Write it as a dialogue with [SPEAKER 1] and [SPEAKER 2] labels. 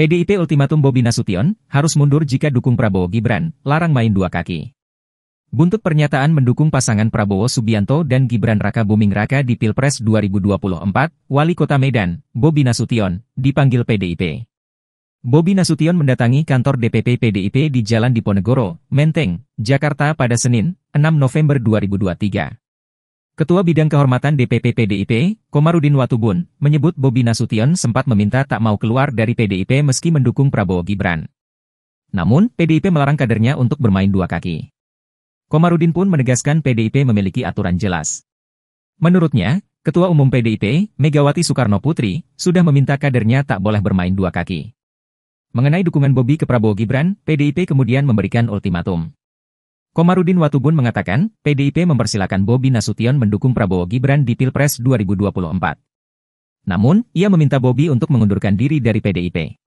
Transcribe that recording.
[SPEAKER 1] PDIP ultimatum Bobi Nasution, harus mundur jika dukung Prabowo Gibran, larang main dua kaki. Buntut pernyataan mendukung pasangan Prabowo Subianto dan Gibran Raka Buming Raka di Pilpres 2024, Wali Kota Medan, Bobi Nasution, dipanggil PDIP. Bobi Nasution mendatangi kantor DPP PDIP di Jalan Diponegoro, Menteng, Jakarta pada Senin, 6 November 2023. Ketua Bidang Kehormatan DPP PDIP, Komarudin Watubun, menyebut Bobi Nasution sempat meminta tak mau keluar dari PDIP meski mendukung Prabowo Gibran. Namun, PDIP melarang kadernya untuk bermain dua kaki. Komarudin pun menegaskan PDIP memiliki aturan jelas. Menurutnya, Ketua Umum PDIP, Megawati Soekarno Putri, sudah meminta kadernya tak boleh bermain dua kaki. Mengenai dukungan Bobi ke Prabowo Gibran, PDIP kemudian memberikan ultimatum. Komarudin Watubun mengatakan, PDIP mempersilahkan Bobi Nasution mendukung Prabowo Gibran di Pilpres 2024. Namun, ia meminta Bobi untuk mengundurkan diri dari PDIP.